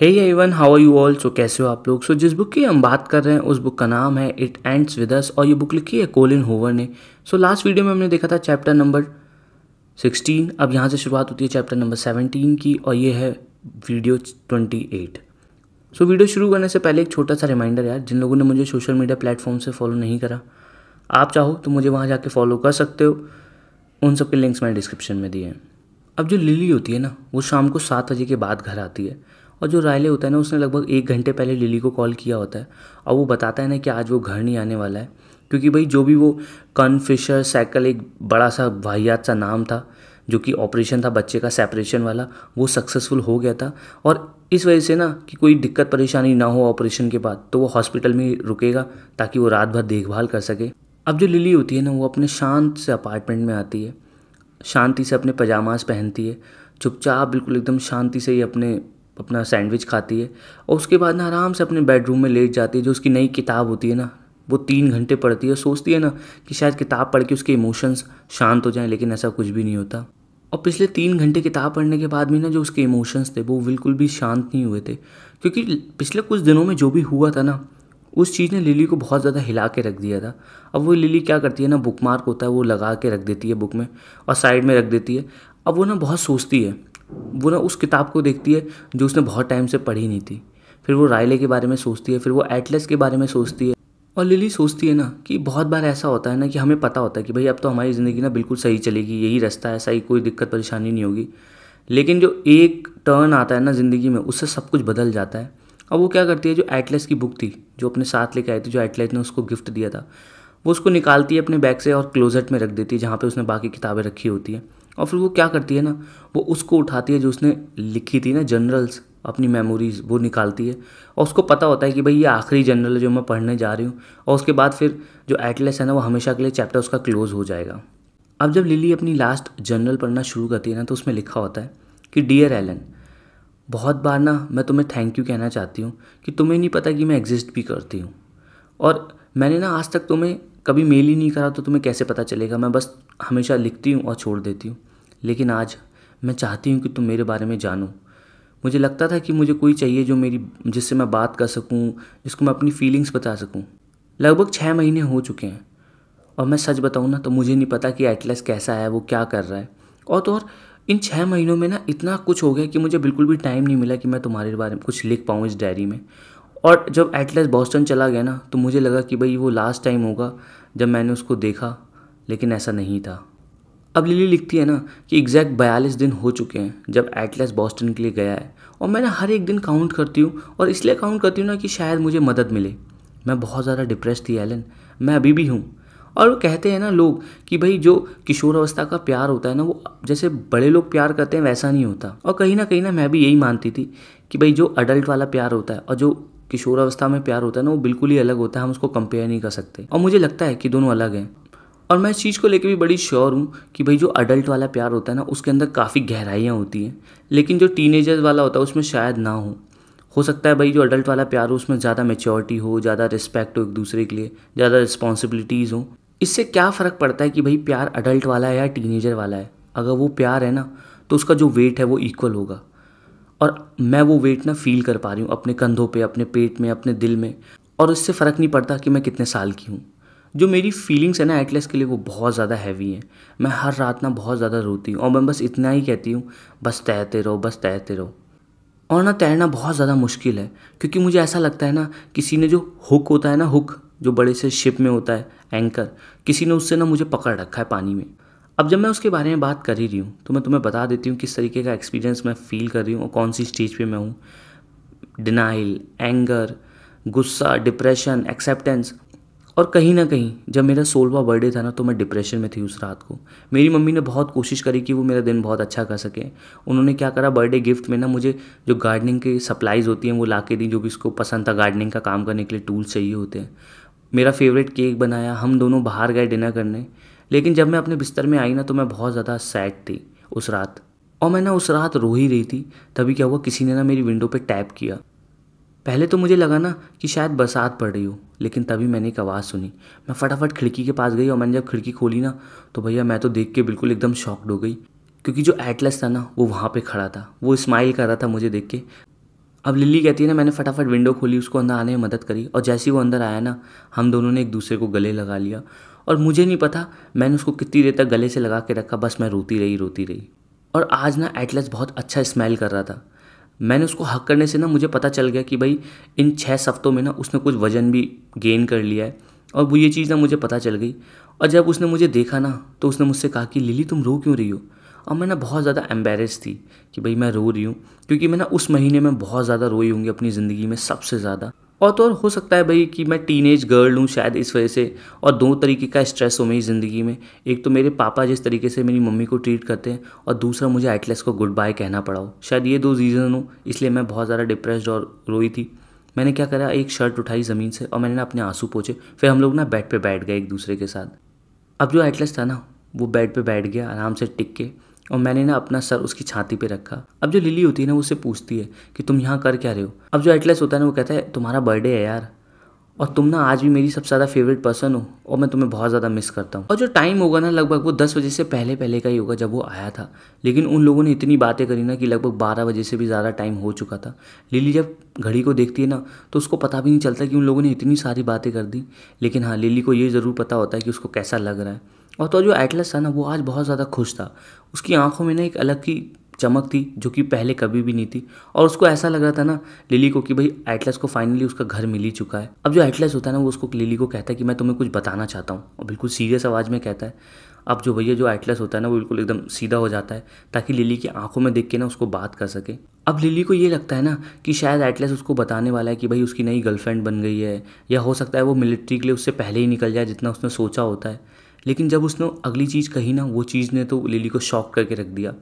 Hey everyone how are you all so कैसे हो आप लोग सो so, जिस बुक की हम बात कर रहे हैं उस बुक का नाम है इट एंड्स विद अस और ये बुक लिखी है कोलिन होवर ने सो लास्ट वीडियो में हमने देखा था चैप्टर नंबर सिक्सटीन अब यहाँ से शुरुआत होती है चैप्टर नंबर सेवनटीन की और ये है video twenty eight so video शुरू करने से पहले एक छोटा सा रिमाइंडर यार जिन लोगों ने मुझे सोशल मीडिया प्लेटफॉर्म से फॉलो नहीं करा आप चाहो तो मुझे वहाँ जाके फॉलो कर सकते हो उन सब के लिंक्स मैंने डिस्क्रिप्शन में दिए हैं अब जो लिली होती है ना वो शाम को सात बजे के बाद घर आती है और जो रायले होता है ना उसने लगभग एक घंटे पहले लिली को कॉल किया होता है और वो बताता है ना कि आज वो घर नहीं आने वाला है क्योंकि भाई जो भी वो कन फिशर साइकिल एक बड़ा सा वाहियात सा नाम था जो कि ऑपरेशन था बच्चे का सेपरेशन वाला वो सक्सेसफुल हो गया था और इस वजह से ना कि कोई दिक्कत परेशानी ना हो ऑपरेशन के बाद तो वो हॉस्पिटल में रुकेगा ताकि वो रात भर देखभाल कर सके अब जो लिली होती है ना वो अपने शांत से अपार्टमेंट में आती है शांति से अपने पजामाज पहनती है चुपचाप बिल्कुल एकदम शांति से ही अपने अपना सैंडविच खाती है और उसके बाद ना आराम से अपने बेडरूम में लेट जाती है जो उसकी नई किताब होती है ना वो तीन घंटे पढ़ती है सोचती है ना कि शायद किताब पढ़ के उसके इमोशंस शांत हो जाएं लेकिन ऐसा कुछ भी नहीं होता और पिछले तीन घंटे किताब पढ़ने के बाद भी ना जो उसके इमोशंस थे वो बिल्कुल भी शांत नहीं हुए थे क्योंकि पिछले कुछ दिनों में जो भी हुआ था ना उस चीज़ ने लिली को बहुत ज़्यादा हिला के रख दिया था अब वो लिली क्या करती है ना बुक मार्क होता है वो लगा के रख देती है बुक में और साइड में रख देती है अब वो ना बहुत सोचती है वो ना उस किताब को देखती है जो उसने बहुत टाइम से पढ़ी नहीं थी फिर वो रायले के बारे में सोचती है फिर वो एटलेस के बारे में सोचती है और लिली सोचती है ना कि बहुत बार ऐसा होता है ना कि हमें पता होता है कि भाई अब तो हमारी ज़िंदगी ना बिल्कुल सही चलेगी यही रास्ता है सही कोई दिक्कत परेशानी नहीं होगी लेकिन जो एक टर्न आता है ना ज़िंदगी में उससे सब कुछ बदल जाता है अब वो क्या करती है जो एटलेस की बुक थी जो अपने साथ लेके आई थी जो एटलेस ने उसको गिफ्ट दिया था वो उसको निकालती है अपने बैग से और क्लोजेट में रख देती है जहाँ पर उसने बाकी किताबें रखी होती हैं और फिर वो क्या करती है ना वो उसको उठाती है जो उसने लिखी थी ना जर्नल्स अपनी मेमोरीज़ वो निकालती है और उसको पता होता है कि भाई ये आखिरी जनरल है जो मैं पढ़ने जा रही हूँ और उसके बाद फिर जो एटलेस है ना वो हमेशा के लिए चैप्टर उसका क्लोज़ हो जाएगा अब जब लिली अपनी लास्ट जनरल पढ़ना शुरू करती है ना तो उसमें लिखा होता है कि डियर एलन बहुत बार ना मैं तुम्हें थैंक यू कहना चाहती हूँ कि तुम्हें नहीं पता कि मैं एग्जिस्ट भी करती हूँ और मैंने ना आज तक तुम्हें कभी मेल ही नहीं करा तो तुम्हें कैसे पता चलेगा मैं बस हमेशा लिखती हूँ और छोड़ देती हूँ लेकिन आज मैं चाहती हूँ कि तुम मेरे बारे में जानो मुझे लगता था कि मुझे कोई चाहिए जो मेरी जिससे मैं बात कर सकूँ जिसको मैं अपनी फीलिंग्स बता सकूँ लगभग छः महीने हो चुके हैं और मैं सच बताऊँ ना तो मुझे नहीं पता कि एटलस कैसा है वो क्या कर रहा है और तो और इन छः महीनों में ना इतना कुछ हो गया कि मुझे बिल्कुल भी टाइम नहीं मिला कि मैं तुम्हारे बारे में कुछ लिख पाऊँ इस डायरी में और जब एटलस बॉस्टन चला गया ना तो मुझे लगा कि भाई वो लास्ट टाइम होगा जब मैंने उसको देखा लेकिन ऐसा नहीं था अब लिली लिखती है ना कि एग्जैक्ट बयालीस दिन हो चुके हैं जब एटलस बॉस्टन के लिए गया है और मैं ना हर एक दिन काउंट करती हूँ और इसलिए काउंट करती हूँ ना कि शायद मुझे मदद मिले मैं बहुत ज़्यादा डिप्रेस थी एलन मैं अभी भी हूँ और वो कहते हैं ना लोग कि भाई जो किशोर अवस्था का प्यार होता है ना वो जैसे बड़े लोग प्यार करते हैं वैसा नहीं होता और कहीं ना कहीं ना मैं भी यही मानती थी कि भाई जो अडल्ट वाला प्यार होता है और जो किशोर अवस्था में प्यार होता है ना वो बिल्कुल ही अलग होता है हम उसको कंपेयर नहीं कर सकते और मुझे लगता है कि दोनों अलग हैं और मैं इस चीज़ को लेकर भी बड़ी श्योर हूँ कि भाई जो अडल्ट वाला प्यार होता है ना उसके अंदर काफ़ी गहराइयाँ होती हैं लेकिन जो टीनेजर वाला होता है उसमें शायद ना हो हो सकता है भाई जो अडल्ट वाला प्यार हो उसमें ज़्यादा मेच्योरिटी हो ज़्यादा रिस्पेक्ट हो एक दूसरे के लिए ज़्यादा रिस्पॉन्सिबिलिटीज़ हो इससे क्या फ़र्क पड़ता है कि भाई प्यार अडल्ट वाला है या टीनेजर वाला है अगर वो प्यार है ना तो उसका जो वेट है वो इक्वल होगा और मैं वो वेट ना फील कर पा रही हूँ अपने कंधों पे अपने पेट में अपने दिल में और उससे फ़र्क नहीं पड़ता कि मैं कितने साल की हूँ जो मेरी फीलिंग्स है ना एटलेस के लिए वो बहुत ज़्यादा हैवी हैं मैं हर रात ना बहुत ज़्यादा रोती हूँ और मैं बस इतना ही कहती हूँ बस तैरते रहो बस तैरते रहो और ना तैरना बहुत ज़्यादा मुश्किल है क्योंकि मुझे ऐसा लगता है ना किसी ने जो हुक होता है ना हुक जो बड़े से शिप में होता है एंकर किसी ने उससे ना मुझे पकड़ रखा है पानी में अब जब मैं उसके बारे में बात कर ही रही हूँ तो मैं तुम्हें बता देती हूँ किस तरीके का एक्सपीरियंस मैं फ़ील कर रही हूँ और कौन सी स्टेज पे मैं हूँ डिनाइल एंगर गुस्सा डिप्रेशन एक्सेप्टेंस और कहीं ना कहीं जब मेरा सोलवा बर्थडे था ना तो मैं डिप्रेशन में थी उस रात को मेरी मम्मी ने बहुत कोशिश करी कि वो मेरा दिन बहुत अच्छा कर सके उन्होंने क्या करा बर्थडे गिफ्ट में ना मुझे जो गार्डनिंग की सप्लाइज़ होती हैं वो ला के दी जो भी इसको पसंद था गार्डनिंग का काम करने के लिए टूल्स चाहिए होते हैं मेरा फेवरेट केक बनाया हम दोनों बाहर गए डिनर करने लेकिन जब मैं अपने बिस्तर में आई ना तो मैं बहुत ज़्यादा सैड थी उस रात और मैं ना उस रात रो ही रही थी तभी क्या हुआ किसी ने ना मेरी विंडो पे टैप किया पहले तो मुझे लगा ना कि शायद बरसात पड़ रही हो लेकिन तभी मैंने एक आवाज़ सुनी मैं फटाफट खिड़की के पास गई और मैंने जब खिड़की खोली ना तो भैया मैं तो देख के बिल्कुल एकदम शॉक्ड हो गई क्योंकि जो एटलस था ना वो वहाँ पे खड़ा था वो स्माइल कर रहा था मुझे देख के अब लिली कहती है ना मैंने फटाफट विंडो खोली उसको अंदर आने में मदद करी और जैसे ही वो अंदर आया ना हम दोनों ने एक दूसरे को गले लगा लिया और मुझे नहीं पता मैंने उसको कितनी देर तक गले से लगा के रखा बस मैं रोती रही रोती रही और आज ना एटलस बहुत अच्छा स्मेल कर रहा था मैंने उसको हक करने से ना मुझे पता चल गया कि भाई इन छः हफ्तों में ना उसने कुछ वज़न भी गेन कर लिया है और वो ये चीज़ ना मुझे पता चल गई और जब उसने मुझे देखा ना तो उसने मुझसे कहा कि लिली तुम रो क्यों रही हो और मैं ना बहुत ज़्यादा एम्बेरस थी कि भाई मैं रो रही हूँ क्योंकि मैं ना उस महीने में बहुत ज़्यादा रोई होंगी अपनी ज़िंदगी में सबसे ज़्यादा और तो और हो सकता है भाई कि मैं टीन एज गर्ल हूँ शायद इस वजह से और दो तरीके का स्ट्रेस हो मेरी ज़िंदगी में एक तो मेरे पापा जिस तरीके से मेरी मम्मी को ट्रीट करते हैं और दूसरा मुझे एटलेस को गुड बाय कहना पड़ा हो शायद ये दो रीज़न हो इसलिए मैं बहुत ज़्यादा डिप्रेस्ड और रोई थी मैंने क्या करा एक शर्ट उठाई ज़मीन से और मैंने ना अपने आंसू पोछे फिर हम लोग ना बेड पर बैठ गए एक दूसरे के साथ अब जो एटलेस था ना वो बेड पर बैठ गया आराम से टिक के और मैंने ना अपना सर उसकी छाती पे रखा अब जो लिली होती है ना उससे पूछती है कि तुम यहाँ कर क्या रहे हो अब जो एटलेस होता है ना वो कहता है तुम्हारा बर्थडे है यार और तुम ना आज भी मेरी सबसे ज़्यादा फेवरेट पर्सन हो और मैं तुम्हें बहुत ज़्यादा मिस करता हूँ और जो टाइम होगा ना लगभग वो दस बजे से पहले पहले का ही होगा जब वो आया था लेकिन उन लोगों ने इतनी बातें करी ना कि लगभग बारह बजे से भी ज़्यादा टाइम हो चुका था लिली जब घड़ी को देखती है ना तो उसको पता भी नहीं चलता कि उन लोगों ने इतनी सारी बातें कर दी लेकिन हाँ लिली को ये ज़रूर पता होता है कि उसको कैसा लग रहा है और तो जो एटलस था ना वो आज बहुत ज़्यादा खुश था उसकी आंखों में ना एक अलग की चमक थी जो कि पहले कभी भी नहीं थी और उसको ऐसा लग रहा था ना लिली को कि भाई एटलस को फाइनली उसका घर मिल ही चुका है अब जो एटलस होता है ना वो उसको लिली को कहता है कि मैं तुम्हें कुछ बताना चाहता हूँ और बिल्कुल सीरियस आवाज़ में कहता है अब जो भैया जो एटलस होता है ना वो बिल्कुल एकदम सीधा हो जाता है ताकि लिली की आंखों में देख के ना उसको बात कर सके अब लिली को ये लगता है ना कि शायद एटलस उसको बताने वाला है कि भाई उसकी नई गर्लफ्रेंड बन गई है या हो सकता है वो मिलिट्री के लिए उससे पहले ही निकल जाए जितना उसने सोचा होता है लेकिन जब उसने अगली चीज़ कही ना वो चीज़ ने तो लिली को शॉक करके रख दिया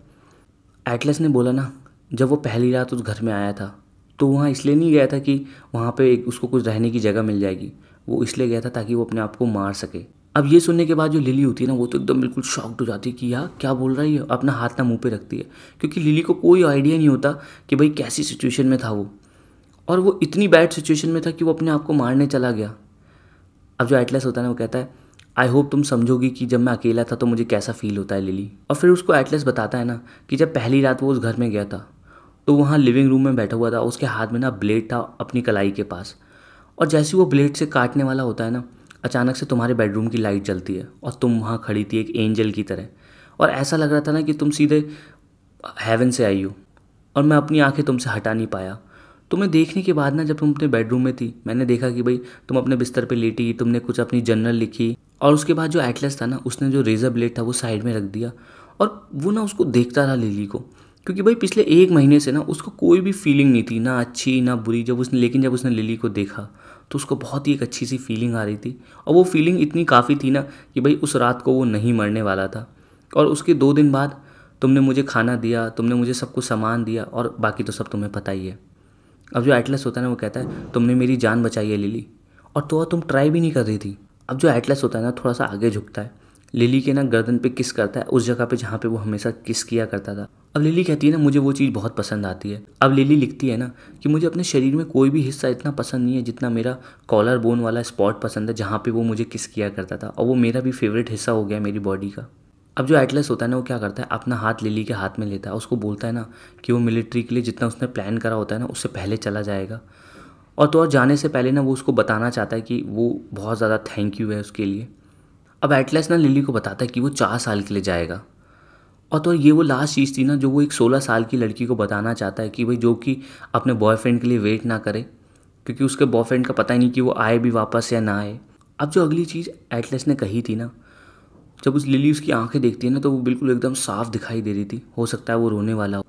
एटलस ने बोला ना जब वो पहली रात उस घर में आया था तो वहाँ इसलिए नहीं गया था कि वहाँ पे एक उसको कुछ रहने की जगह मिल जाएगी वो इसलिए गया था ताकि वो अपने आप को मार सके अब ये सुनने के बाद जो लिली होती है ना वो तो एकदम बिल्कुल शॉक्ड हो जाती है कि यार क्या बोल रहा है ये अपना हाथ ना मुंह पे रखती है क्योंकि लिली को कोई आइडिया नहीं होता कि भाई कैसी सिचुएशन में था वो और वो इतनी बैड सिचुएशन में था कि वो अपने आप को मारने चला गया अब जो एटलस होता है ना वो कहता है आई होप तुम समझोगी कि जब मैं अकेला था तो मुझे कैसा फील होता है लिली और फिर उसको एटलेस बताता है ना कि जब पहली रात वो उस घर में गया था तो वहाँ लिविंग रूम में बैठा हुआ था उसके हाथ में ना ब्लेड था अपनी कलाई के पास और जैसे वो ब्लेड से काटने वाला होता है ना अचानक से तुम्हारे बेडरूम की लाइट जलती है और तुम वहाँ खड़ी थी एक एंजल की तरह और ऐसा लग रहा था ना कि तुम सीधे हेवन से आई हो और मैं अपनी आंखें तुमसे हटा नहीं पाया तो मैं देखने के बाद ना जब तुम अपने बेडरूम में थी मैंने देखा कि भाई तुम अपने बिस्तर पे लेटी तुमने कुछ अपनी जर्नल लिखी और उसके बाद जो एटलस था ना उसने जो रेज़र ब्लेड था वो साइड में रख दिया और वो ना उसको देखता रहा लिली को क्योंकि भाई पिछले एक महीने से ना उसको कोई भी फीलिंग नहीं थी ना अच्छी ना बुरी जब उसने लेकिन जब उसने लिली को देखा तो उसको बहुत ही एक अच्छी सी फीलिंग आ रही थी और वो फीलिंग इतनी काफ़ी थी ना कि भाई उस रात को वो नहीं मरने वाला था और उसके दो दिन बाद तुमने मुझे खाना दिया तुमने मुझे सब कुछ सामान दिया और बाकी तो सब तुम्हें पता ही है अब जो एटलस होता है ना वो कहता है तुमने मेरी जान बचाई है लिली और तो तुम ट्राई भी नहीं कर रही थी अब जो एटलस होता है ना थोड़ा सा आगे झुकता है लिली के ना गर्दन पे किस करता है उस जगह पे जहाँ पे वो हमेशा किस किया करता था अब लिली कहती है ना मुझे वो चीज़ बहुत पसंद आती है अब लिली लिखती है ना कि मुझे अपने शरीर में कोई भी हिस्सा इतना पसंद नहीं है जितना मेरा कॉलर बोन वाला स्पॉट पसंद है जहाँ पे वो मुझे किस किया करता था और वो मेरा भी फेवरेट हिस्सा हो गया मेरी बॉडी का अब जो एटलस होता है ना वो क्या करता है अपना हाथ लिली के हाथ में लेता है उसको बोलता है ना कि वो मिलिट्री के लिए जितना उसने प्लान करा होता है ना उससे पहले चला जाएगा और तो और जाने से पहले ना वो उसको बताना चाहता है कि वो बहुत ज़्यादा थैंक यू है उसके लिए अब एटलस ना लिली को बताता है कि वो चार साल के लिए जाएगा और तो ये वो लास्ट चीज़ थी ना जो वो एक सोलह साल की लड़की को बताना चाहता है कि भाई जो कि अपने बॉयफ्रेंड के लिए वेट ना करे क्योंकि उसके बॉयफ्रेंड का पता ही नहीं कि वो आए भी वापस या ना आए अब जो अगली चीज़ एटलस ने कही थी ना जब उस लिली उसकी आंखें देखती है ना तो वो बिल्कुल एकदम साफ दिखाई दे रही थी हो सकता है वो रोने वाला हो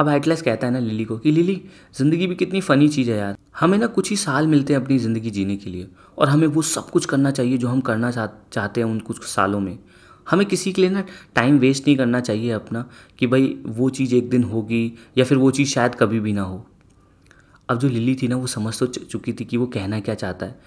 अब एटलस कहता है ना लिली को कि लिली ज़िंदगी भी कितनी फ़नी चीज़ है यार हमें ना कुछ ही साल मिलते हैं अपनी ज़िंदगी जीने के लिए और हमें वो सब कुछ करना चाहिए जो हम करना चाह चाहते हैं उन कुछ सालों में हमें किसी के लिए ना टाइम वेस्ट नहीं करना चाहिए अपना कि भाई वो चीज़ एक दिन होगी या फिर वो चीज़ शायद कभी भी ना हो अब जो लिली थी ना वो समझ तो चुकी थी कि वो कहना क्या चाहता है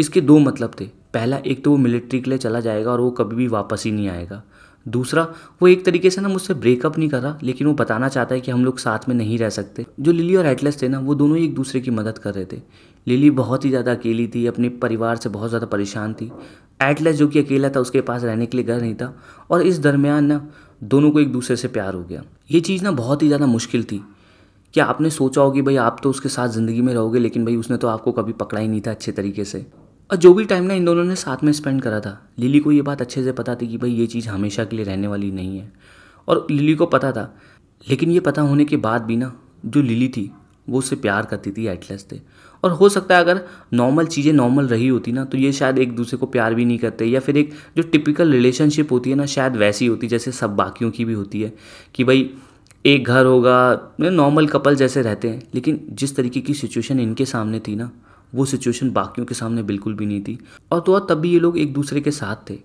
इसके दो मतलब थे पहला एक तो वो मिलिट्री के लिए चला जाएगा और वो कभी भी वापस ही नहीं आएगा दूसरा वो एक तरीके से ना मुझसे ब्रेकअप नहीं कर रहा लेकिन वो बताना चाहता है कि हम लोग साथ में नहीं रह सकते जो लिली और एटलस थे ना वो दोनों ही एक दूसरे की मदद कर रहे थे लिली बहुत ही ज़्यादा अकेली थी अपने परिवार से बहुत ज़्यादा परेशान थी एटलस जो कि अकेला था उसके पास रहने के लिए घर नहीं था और इस दरमियान ना दोनों को एक दूसरे से प्यार हो गया ये चीज़ ना बहुत ही ज़्यादा मुश्किल थी क्या आपने सोचा होगी भाई आप तो उसके साथ ज़िंदगी में रहोगे लेकिन भाई उसने तो आपको कभी पकड़ा ही नहीं था अच्छे तरीके से और जो भी टाइम ना इन दोनों ने साथ में स्पेंड करा था लिली को ये बात अच्छे से पता थी कि भाई ये चीज़ हमेशा के लिए रहने वाली नहीं है और लिली को पता था लेकिन ये पता होने के बाद भी ना जो लिली थी वो उससे प्यार करती थी एटलेस से और हो सकता है अगर नॉर्मल चीज़ें नॉर्मल रही होती ना तो ये शायद एक दूसरे को प्यार भी नहीं करते या फिर एक जो टिपिकल रिलेशनशिप होती है ना शायद वैसी होती जैसे सब बाकियों की भी होती है कि भाई एक घर होगा नॉर्मल कपल जैसे रहते हैं लेकिन जिस तरीके की सिचुएशन इनके सामने थी ना वो सिचुएशन बाकियों के सामने बिल्कुल भी नहीं थी और तो और तब भी ये लोग एक दूसरे के साथ थे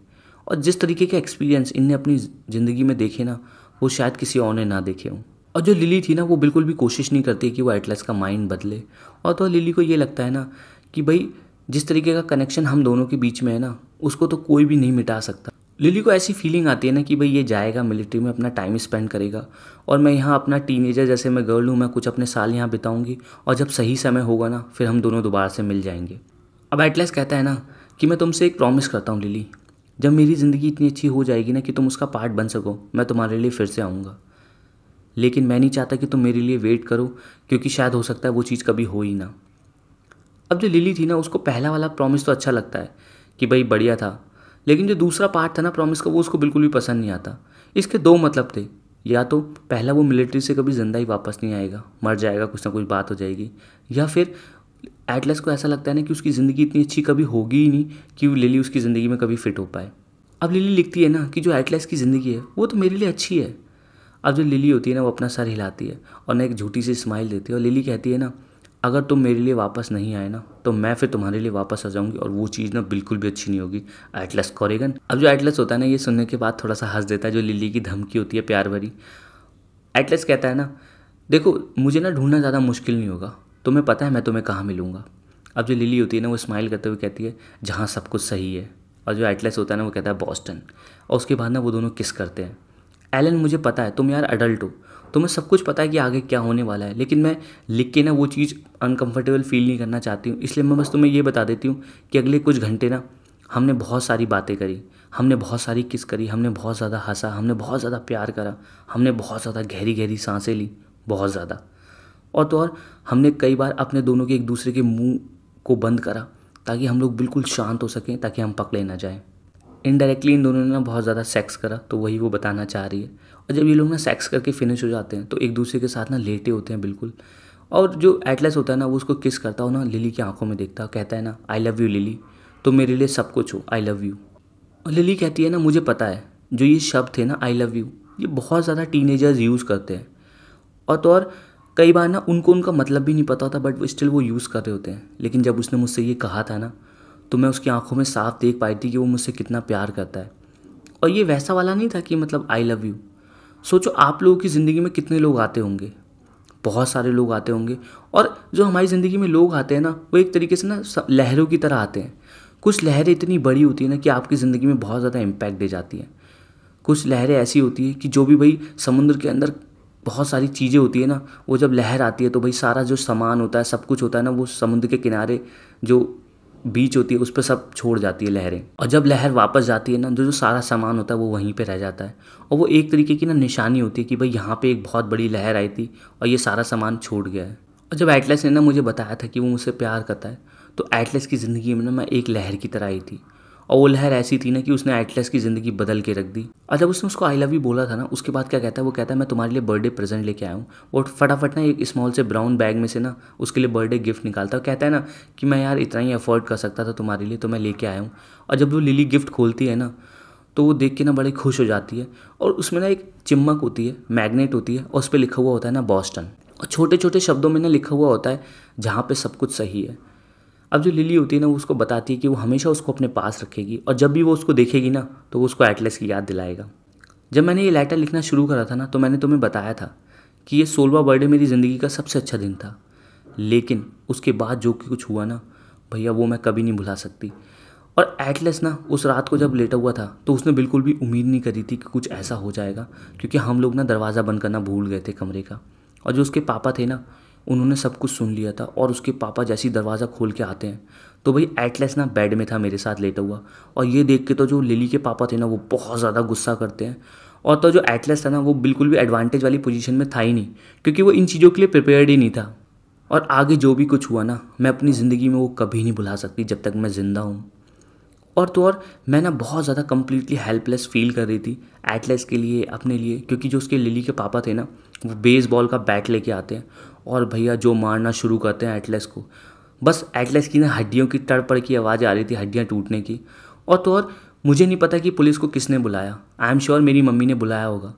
और जिस तरीके के एक्सपीरियंस इनने अपनी ज़िंदगी में देखे ना वो शायद किसी और ने ना देखे हों और जो लिली थी ना वो बिल्कुल भी कोशिश नहीं करती कि वो एटलस का माइंड बदले और तो लिली को ये लगता है ना कि भाई जिस तरीके का कनेक्शन हम दोनों के बीच में है ना उसको तो कोई भी नहीं मिटा सकता लिली को ऐसी फीलिंग आती है ना कि भाई ये जाएगा मिलिट्री में अपना टाइम स्पेंड करेगा और मैं यहाँ अपना टीनेजर जैसे मैं गर्ल हूँ मैं कुछ अपने साल यहाँ बिताऊँगी और जब सही समय होगा ना फिर हम दोनों दोबारा से मिल जाएंगे अब एटलेस कहता है ना कि मैं तुमसे एक प्रॉमिस करता हूँ लिली जब मेरी ज़िंदगी इतनी अच्छी हो जाएगी ना कि तुम उसका पार्ट बन सको मैं तुम्हारे लिए फिर से आऊँगा लेकिन मैं नहीं चाहता कि तुम मेरे लिए वेट करो क्योंकि शायद हो सकता है वो चीज़ कभी हो ही ना अब जो लिली थी ना उसको पहला वाला प्रॉमिस तो अच्छा लगता है कि भाई बढ़िया था लेकिन जो दूसरा पार्ट था ना प्रॉमिस का वो उसको बिल्कुल भी पसंद नहीं आता इसके दो मतलब थे या तो पहला वो मिलिट्री से कभी ज़िंदा ही वापस नहीं आएगा मर जाएगा कुछ ना कुछ बात हो जाएगी या फिर एटलस को ऐसा लगता है ना कि उसकी ज़िंदगी इतनी अच्छी कभी होगी ही नहीं कि वो लिली उसकी ज़िंदगी में कभी फिट हो पाए अब लिली लिखती है ना कि जो एटलस की ज़िंदगी है वो तो मेरे लिए अच्छी है अब जो लिली होती है ना वो अपना सर हिलाती है और ना एक झूठी सी स्माइल देती है और लिली कहती है ना अगर तुम मेरे लिए वापस नहीं आए ना तो मैं फिर तुम्हारे लिए वापस आ जाऊंगी और वो चीज़ ना बिल्कुल भी अच्छी नहीं होगी एटलस कॉरेगन अब जो एटलस होता है ना ये सुनने के बाद थोड़ा सा हंस देता है जो लिली की धमकी होती है प्यार भरी एटलस कहता है ना देखो मुझे ना ढूंढना ज़्यादा मुश्किल नहीं होगा तुम्हें पता है मैं तुम्हें कहाँ मिलूँगा अब जो लिली होती है ना वो स्माइल करते हुए कहती है जहाँ सब कुछ सही है और जो एटलस होता है ना वो कहता है बॉस्टन और उसके बाद ना वो दोनों किस करते हैं एलन मुझे पता है तुम यार अडल्ट हो तो मैं सब कुछ पता है कि आगे क्या होने वाला है लेकिन मैं लिख के ना वो चीज़ अनकम्फर्टेबल फील नहीं करना चाहती हूँ इसलिए मैं बस तुम्हें ये बता देती हूँ कि अगले कुछ घंटे ना हमने बहुत सारी बातें करी हमने बहुत सारी किस करी हमने बहुत ज़्यादा हंसा हमने बहुत ज़्यादा प्यार करा हमने बहुत ज़्यादा गहरी गहरी सांसें ली बहुत ज़्यादा और तो और हमने कई बार अपने दोनों के एक दूसरे के मुंह को बंद करा ताकि हम लोग बिल्कुल शांत हो सकें ताकि हम पकड़े ना जाएं इनडायरेक्टली इन दोनों ने ना बहुत ज़्यादा सेक्स करा तो वही वो बताना चाह रही है और जब ये लोग ना सेक्स करके फिनिश हो जाते हैं तो एक दूसरे के साथ ना लेटे होते हैं बिल्कुल और जो एटलेस होता है ना वो उसको किस करता हो ना लिली की आंखों में देखता कहता है ना आई लव यू लिली तो मेरे लिए सब कुछ हो आई लव यू और लिली कहती है ना मुझे पता है जो ये शब्द थे ना आई लव यू ये बहुत ज़्यादा टीनेजर्स यूज़ करते हैं और तो और कई बार ना उनको उनका मतलब भी नहीं पता होता बट स्टिल वो यूज़ कर रहे होते हैं लेकिन जब उसने मुझसे ये कहा था ना तो मैं उसकी आंखों में साफ देख पाई थी कि वो मुझसे कितना प्यार करता है और ये वैसा वाला नहीं था कि मतलब आई लव यू सोचो आप लोगों की ज़िंदगी में कितने लोग आते होंगे बहुत सारे लोग आते होंगे और जो हमारी ज़िंदगी में लोग आते हैं ना वो एक तरीके से ना लहरों की तरह आते हैं कुछ लहरें इतनी बड़ी होती हैं ना कि आपकी ज़िंदगी में बहुत ज़्यादा इम्पैक्ट दे जाती हैं कुछ लहरें ऐसी होती हैं कि जो भी भाई समुद्र के अंदर बहुत सारी चीज़ें होती है ना वो जब लहर आती है तो भाई सारा जो सामान होता है सब कुछ होता है ना वो समुद्र के किनारे जो बीच होती है उस पर सब छोड़ जाती है लहरें और जब लहर वापस जाती है ना जो जो सारा सामान होता है वो वहीं पे रह जाता है और वो एक तरीके की ना निशानी होती है कि भाई यहाँ पे एक बहुत बड़ी लहर आई थी और ये सारा सामान छोड़ गया है और जब एटलेस ने ना मुझे बताया था कि वो मुझसे प्यार करता है तो एटलेस की ज़िंदगी में ना मैं एक लहर की तरह आई थी और वो लहर ऐसी थी ना कि उसने एटलेस की ज़िंदगी बदल के रख दी और जब उसने उसको आई लव यू बोला था ना उसके बाद क्या कहता है वो कहता है मैं तुम्हारे लिए बर्थडे प्रेजेंट लेके आया हूँ वो फटाफट ना एक स्मॉल से ब्राउन बैग में से ना उसके लिए बर्थडे गिफ्ट निकालता है कहता है ना कि मैं यार इतना ही अफोर्ड कर सकता था तुम्हारे लिए तो मैं लेके आया हूँ और जब वो लिली गिफ्ट खोलती है ना तो वो देख के ना बड़ी खुश हो जाती है और उसमें ना एक चिमक होती है मैग्नेट होती है और उस पर लिखा हुआ होता है ना बॉस्टन और छोटे छोटे शब्दों में ना लिखा हुआ होता है जहाँ पर सब कुछ सही है अब जो लिली होती है ना वो उसको बताती है कि वो हमेशा उसको अपने पास रखेगी और जब भी वो उसको देखेगी ना तो वो उसको एटलेस की याद दिलाएगा जब मैंने ये लेटर लिखना शुरू करा था ना तो मैंने तुम्हें बताया था कि ये सोलवा बर्थडे मेरी ज़िंदगी का सबसे अच्छा दिन था लेकिन उसके बाद जो कि कुछ हुआ ना भैया वो मैं कभी नहीं भुला सकती और एटलेस ना उस रात को जब लेटा हुआ था तो उसने बिल्कुल भी उम्मीद नहीं करी थी कि कुछ ऐसा हो जाएगा क्योंकि हम लोग ना दरवाज़ा बंद करना भूल गए थे कमरे का और जो उसके पापा थे ना उन्होंने सब कुछ सुन लिया था और उसके पापा जैसे ही दरवाज़ा खोल के आते हैं तो भाई एटलेस ना बेड में था मेरे साथ लेटा हुआ और ये देख के तो जो लिली के पापा थे ना वो बहुत ज़्यादा गुस्सा करते हैं और तो जो एटलेस था ना वो बिल्कुल भी एडवांटेज वाली पोजीशन में था ही नहीं क्योंकि वो इन चीज़ों के लिए प्रिपेयर्ड ही नहीं था और आगे जो भी कुछ हुआ ना मैं अपनी ज़िंदगी में वो कभी नहीं भुला सकती जब तक मैं ज़िंदा हूँ और तो और मैं ना बहुत ज़्यादा कम्प्लीटली हेल्पलेस फील कर रही थी एटलेस के लिए अपने लिए क्योंकि जो उसके लिली के पापा थे ना वो बेसबॉल का बैट लेके आते हैं और भैया जो मारना शुरू करते हैं एटलेस को बस एटलेस की ना हड्डियों की तड़पड़ की आवाज़ आ रही थी हड्डियाँ टूटने की और तो और मुझे नहीं पता कि पुलिस को किसने बुलाया आई एम श्योर मेरी मम्मी ने बुलाया होगा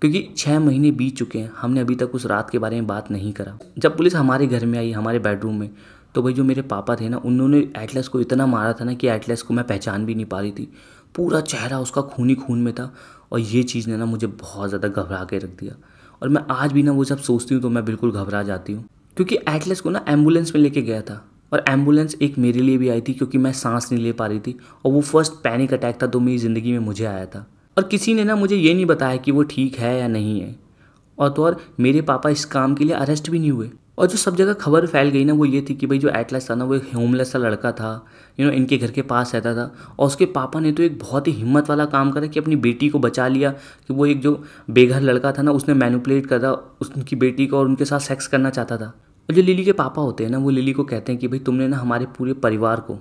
क्योंकि छः महीने बीत चुके हैं हमने अभी तक उस रात के बारे में बात नहीं करा जब पुलिस हमारे घर में आई हमारे बेडरूम में तो भाई जो मेरे पापा थे ना उन्होंने एटलेस को इतना मारा था ना कि एटलेस को मैं पहचान भी नहीं पा रही थी पूरा चेहरा उसका खूनी खून में था और ये चीज़ ने ना मुझे बहुत ज़्यादा घबरा के रख दिया और मैं आज भी ना वो सब सोचती हूँ तो मैं बिल्कुल घबरा जाती हूँ क्योंकि एटलेस को ना एम्बुलेंस में लेके गया था और एम्बुलेंस एक मेरे लिए भी आई थी क्योंकि मैं सांस नहीं ले पा रही थी और वो फर्स्ट पैनिक अटैक था तो मेरी ज़िंदगी में मुझे आया था और किसी ने ना मुझे ये नहीं बताया कि वो ठीक है या नहीं है और तो और मेरे पापा इस काम के लिए अरेस्ट भी नहीं हुए और जो सब जगह खबर फैल गई ना वो ये थी कि भाई जो एटलस था ना वो एक होमलेस सा लड़का था यू नो इनके घर के पास रहता था और उसके पापा ने तो एक बहुत ही हिम्मत वाला काम करा कि अपनी बेटी को बचा लिया कि वो एक जो बेघर लड़का था ना उसने मैनुपलेट करा उनकी बेटी को और उनके साथ सेक्स करना चाहता था और जो लिली के पापा होते हैं ना वो लिली को कहते हैं कि भाई तुमने ना हमारे पूरे परिवार को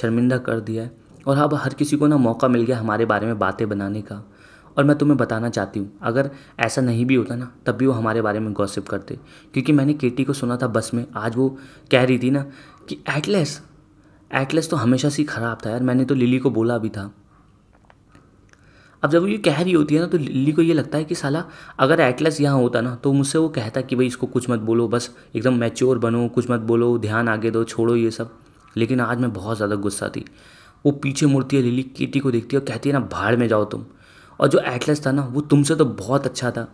शर्मिंदा कर दिया है और अब हर किसी को ना मौका मिल गया हमारे बारे में बातें बनाने का और मैं तुम्हें बताना चाहती हूँ अगर ऐसा नहीं भी होता ना तब भी वो हमारे बारे में गॉसिप करते क्योंकि मैंने केटी को सुना था बस में आज वो कह रही थी ना कि एटलेस एटलेस तो हमेशा से ख़राब था यार मैंने तो लिली को बोला भी था अब जब वो ये कह रही होती है ना तो लिली को ये लगता है कि साला अगर एटलेस यहाँ होता ना तो मुझसे वो कहता कि भाई इसको कुछ मत बोलो बस एकदम मैच्योर बनो कुछ मत बोलो ध्यान आगे दो छोड़ो ये सब लेकिन आज मैं बहुत ज़्यादा गुस्सा थी वो पीछे मुड़ती है लिली केटी को देखती है और कहती है ना भाड़ में जाओ तुम और जो एटलस था ना वो तुमसे तो बहुत अच्छा था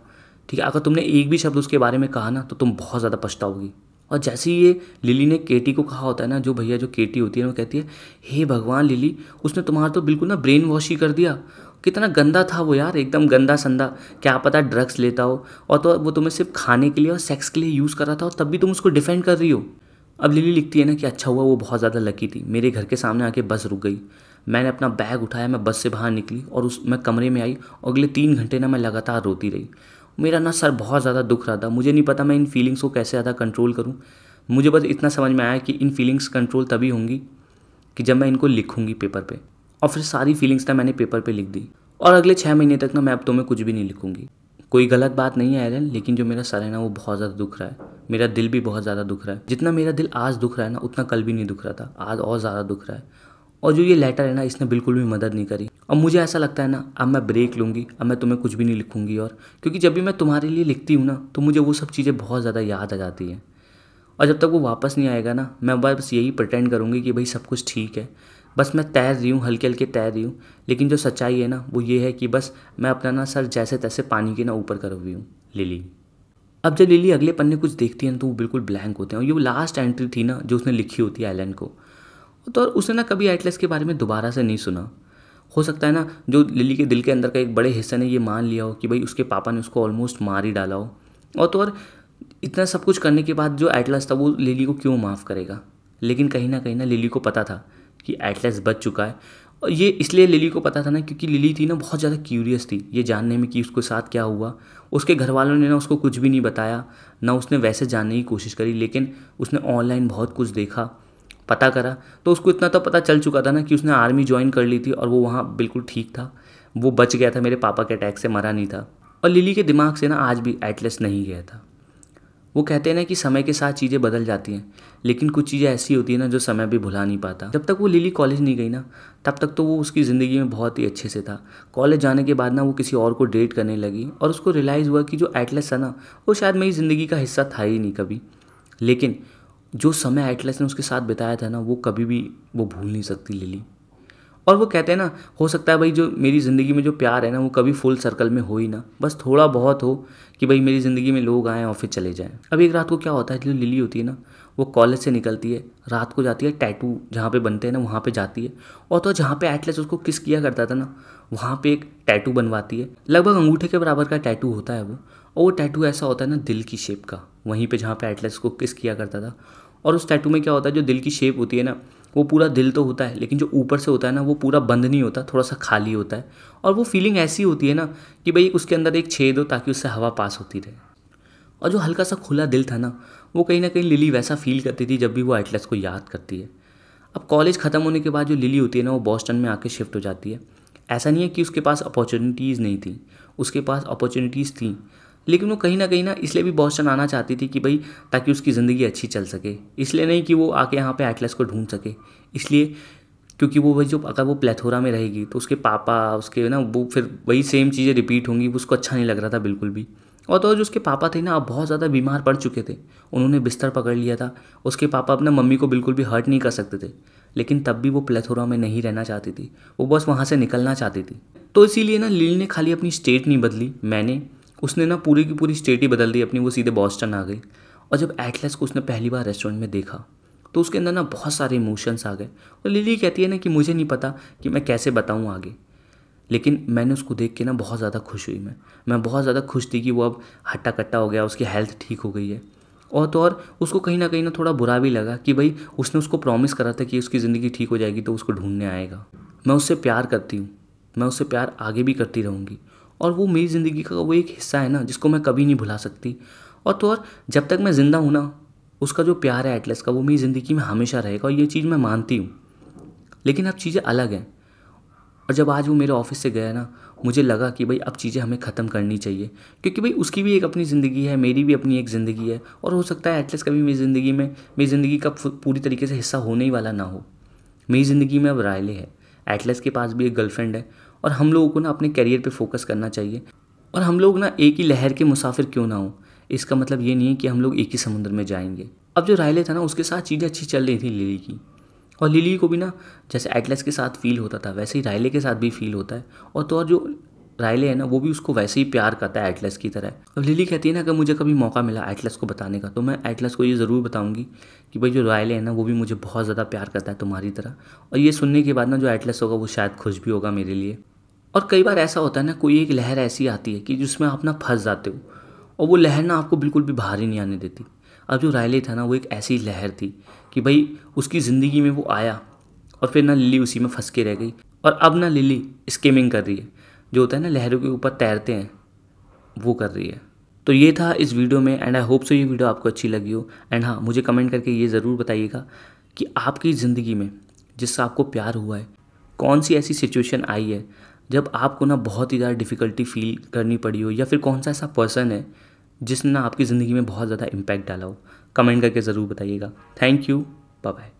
ठीक है अगर तुमने एक भी शब्द उसके बारे में कहा ना तो तुम बहुत ज़्यादा पछताओगी और जैसे ही ये लिली ने केटी को कहा होता है ना जो भैया जो केटी होती है वो कहती है हे भगवान लिली उसने तुम्हारा तो बिल्कुल ना ब्रेन वॉश ही कर दिया कितना गंदा था वो यार एकदम गंदा संदा क्या पता ड्रग्स लेता हो और तो वो तुम्हें सिर्फ खाने के लिए और सेक्स के लिए यूज़ कर रहा था और तब भी तुम उसको डिफेंड कर रही हो अब लिली लिखती है ना कि अच्छा हुआ वो बहुत ज़्यादा लकी थी मेरे घर के सामने आके बस रुक गई मैंने अपना बैग उठाया मैं बस से बाहर निकली और उस मैं कमरे में आई और अगले तीन घंटे ना मैं लगातार रोती रही मेरा ना सर बहुत ज़्यादा दुख रहा था मुझे नहीं पता मैं इन फीलिंग्स को कैसे ज़्यादा कंट्रोल करूँ मुझे बस इतना समझ में आया कि इन फीलिंग्स कंट्रोल तभी होंगी कि जब मैं इनको लिखूँगी पेपर पर पे। और फिर सारी फीलिंग्स ना मैंने पेपर पर पे लिख दी और अगले छः महीने तक ना मैं अब तुम्हें कुछ भी नहीं लिखूँगी कोई गलत बात नहीं है आयरन लेकिन जो मेरा सर है ना वो बहुत ज़्यादा दुख रहा है मेरा दिल भी बहुत ज़्यादा दुख रहा है जितना मेरा दिल आज दुख रहा है ना उतना कल भी नहीं दुख रहा था आज और ज़्यादा दुख रहा है और जो ये लेटर है ना इसने बिल्कुल भी मदद नहीं करी और मुझे ऐसा लगता है ना अब मैं ब्रेक लूँगी अब मैं तुम्हें कुछ भी नहीं लिखूँगी और क्योंकि जब भी मैं तुम्हारे लिए लिखती हूँ ना तो मुझे वो सब चीज़ें बहुत ज़्यादा याद आ जाती हैं और जब तक वो वापस नहीं आएगा ना मैं बस यही प्रटेंड करूँगी कि भाई सब कुछ ठीक है बस मैं तैर रही हूँ हल्के हल्के तैर रही हूँ लेकिन जो सच्चाई है ना वो ये है कि बस मैं अपना ना सर जैसे तैसे पानी के ना ऊपर कर हुई हूँ लिली अब जब लिली अगले पन्ने कुछ देखती है ना तो वो बिल्कुल ब्लैंक होते हैं और ये वो लास्ट एंट्री थी ना जो उसने लिखी होती है आइलैंड को तो और उसने ना कभी एटलस के बारे में दोबारा से नहीं सुना हो सकता है ना जो लिली के दिल के अंदर का एक बड़े हिस्से ने ये मान लिया हो कि भाई उसके पापा ने उसको ऑलमोस्ट मार ही डाला हो और तो और इतना सब कुछ करने के बाद जो एटलस था वो लिली को क्यों माफ़ करेगा लेकिन कहीं ना कहीं ना लिली को पता था कि एटलस बच चुका है और ये इसलिए लिली को पता था ना क्योंकि लिली थी ना बहुत ज़्यादा क्यूरियस थी ये जानने में कि उसके साथ क्या हुआ उसके घर वालों ने ना उसको कुछ भी नहीं बताया ना उसने वैसे जानने की कोशिश करी लेकिन उसने ऑनलाइन बहुत कुछ देखा पता करा तो उसको इतना तो पता चल चुका था ना कि उसने आर्मी ज्वाइन कर ली थी और वो वहाँ बिल्कुल ठीक था वो बच गया था मेरे पापा के अटैक से मरा नहीं था और लिली के दिमाग से ना आज भी एटलेस नहीं गया था वो कहते हैं ना कि समय के साथ चीज़ें बदल जाती हैं लेकिन कुछ चीज़ें ऐसी होती हैं ना जो समय भी भुला नहीं पाता जब तक वो लिली कॉलेज नहीं गई ना तब तक तो वो उसकी ज़िंदगी में बहुत ही अच्छे से था कॉलेज जाने के बाद ना वो किसी और को डेट करने लगी और उसको रियलाइज़ हुआ कि जो एटलेस था ना वो शायद मेरी ज़िंदगी का हिस्सा था ही नहीं कभी लेकिन जो समय एटलस ने उसके साथ बिताया था ना वो कभी भी वो भूल नहीं सकती लिली और वो कहते हैं ना हो सकता है भाई जो मेरी ज़िंदगी में जो प्यार है ना वो कभी फुल सर्कल में हो ही ना बस थोड़ा बहुत हो कि भाई मेरी ज़िंदगी में लोग आएँ और फिर चले जाएँ अब एक रात को क्या होता है जो लिली होती है ना वो कॉलेज से निकलती है रात को जाती है टैटू जहाँ पे बनते हैं ना वहाँ पे जाती है और तो जहाँ पे एटलेस उसको किस किया करता था ना वहाँ पे एक टैटू बनवाती है लगभग अंगूठे के बराबर का टैटू होता है वो और वो टैटू ऐसा होता है ना दिल की शेप का वहीं पे जहाँ पे एटलेस को किस किया करता था और उस टैटू में क्या होता है जो दिल की शेप होती है ना वो पूरा दिल तो होता है लेकिन जो ऊपर से होता है ना वो पूरा बंद नहीं होता थोड़ा सा खाली होता है और वो फीलिंग ऐसी होती है ना कि भाई उसके अंदर एक छेद हो ताकि उससे हवा पास होती रहे और जो हल्का सा खुला दिल था ना वो कहीं ना कहीं लिली वैसा फील करती थी जब भी वो एटलस को याद करती है अब कॉलेज ख़त्म होने के बाद जो लिली होती है ना वो बॉस्टन में आके शिफ्ट हो जाती है ऐसा नहीं है कि उसके पास अपॉर्चुनिटीज़ नहीं थी उसके पास अपॉर्चुनिटीज़ थी लेकिन वो कहीं ना कहीं ना इसलिए भी बॉस्टन आना चाहती थी कि भाई ताकि उसकी ज़िंदगी अच्छी चल सके इसलिए नहीं कि वो आके यहाँ पे एटलस को ढूंढ सके इसलिए क्योंकि वो भाई जो अगर वो प्लेथोरा में रहेगी तो उसके पापा उसके ना वो फिर वही सेम चीज़ें रिपीट होंगी वो उसको अच्छा नहीं लग रहा था बिल्कुल भी और तो जो उसके पापा थे ना अब बहुत ज़्यादा बीमार पड़ चुके थे उन्होंने बिस्तर पकड़ लिया था उसके पापा अपना मम्मी को बिल्कुल भी हर्ट नहीं कर सकते थे लेकिन तब भी वो प्लेथोरा में नहीं रहना चाहती थी वो बस वहाँ से निकलना चाहती थी तो इसीलिए ना लील ने खाली अपनी स्टेट नहीं बदली मैंने उसने ना पूरी की पूरी स्टेट ही बदल दी अपनी वो सीधे बॉस्टन आ गई और जब एटलस को उसने पहली बार रेस्टोरेंट में देखा तो उसके अंदर ना बहुत सारे इमोशंस आ गए और लिली कहती है ना कि मुझे नहीं पता कि मैं कैसे बताऊँ आगे लेकिन मैंने उसको देख के ना बहुत ज़्यादा खुश हुई मैं मैं बहुत ज़्यादा खुश थी कि वो अब हट्टा कट्टा हो गया उसकी हेल्थ ठीक हो गई है और तो और उसको कहीं ना कहीं ना थोड़ा बुरा भी लगा कि भाई उसने उसको प्रॉमिस करा था कि उसकी ज़िंदगी ठीक हो जाएगी तो उसको ढूंढने आएगा मैं उससे प्यार करती हूँ मैं उससे प्यार आगे भी करती रहूँगी और वो मेरी ज़िंदगी का वो एक हिस्सा है ना जिसको मैं कभी नहीं भुला सकती और तो और जब तक मैं ज़िंदा हूँ ना उसका जो प्यार है एटलस का वो मेरी ज़िंदगी में हमेशा रहेगा और ये चीज़ मैं मानती हूँ लेकिन अब चीज़ें अलग हैं और जब आज वो मेरे ऑफिस से गया ना मुझे लगा कि भाई अब चीज़ें हमें ख़त्म करनी चाहिए क्योंकि भाई उसकी भी एक अपनी ज़िंदगी है मेरी भी अपनी एक ज़िंदगी है और हो सकता है एटलस कभी मेरी ज़िंदगी में मेरी ज़िंदगी का पूरी तरीके से हिस्सा होने ही वाला ना हो मेरी ज़िंदगी में अब रायले है एटलस के पास भी एक गर्लफ्रेंड है और हम लोगों को ना अपने करियर पर फोकस करना चाहिए और हम लोग ना एक ही लहर के मुसाफिर क्यों ना हो इसका मतलब ये नहीं है कि हम लोग एक ही समुद्र में जाएंगे अब जो रायले था ना उसके साथ चीज़ें अच्छी चल रही थी लिली की और लिली को भी ना जैसे एटलस के साथ फील होता था वैसे ही रायले के साथ भी फील होता है और तो और जो रायले है ना वो भी उसको वैसे ही प्यार करता है एटलस की तरह अब लिली कहती है ना अगर मुझे कभी मौका मिला एटलस को बताने का तो मैं एटलस को ये ज़रूर बताऊंगी कि भाई जो रायले है ना वो भी मुझे बहुत ज़्यादा प्यार करता है तुम्हारी तरह और ये सुनने के बाद ना जो एटलस होगा वो शायद खुश भी होगा मेरे लिए और कई बार ऐसा होता है ना कोई एक लहर ऐसी आती है कि जिसमें आप ना फंस जाते हो और वो लहर ना आपको बिल्कुल भी ही नहीं आने देती अब जो रायले था ना वो एक ऐसी लहर थी कि भाई उसकी ज़िंदगी में वो आया और फिर ना लिली उसी में फंस के रह गई और अब ना लिली स्केमिंग कर रही है जो होता है ना लहरों के ऊपर तैरते हैं वो कर रही है तो ये था इस वीडियो में एंड आई होप सो ये वीडियो आपको अच्छी लगी हो एंड हाँ मुझे कमेंट करके ये ज़रूर बताइएगा कि आपकी ज़िंदगी में जिससे आपको प्यार हुआ है कौन सी ऐसी सिचुएशन आई है जब आपको ना बहुत ही ज़्यादा डिफ़िकल्टी फील करनी पड़ी हो या फिर कौन सा ऐसा पर्सन है जिसने ना आपकी ज़िंदगी में बहुत ज़्यादा इम्पैक्ट डाला हो कमेंट करके ज़रूर बताइएगा थैंक यू बाय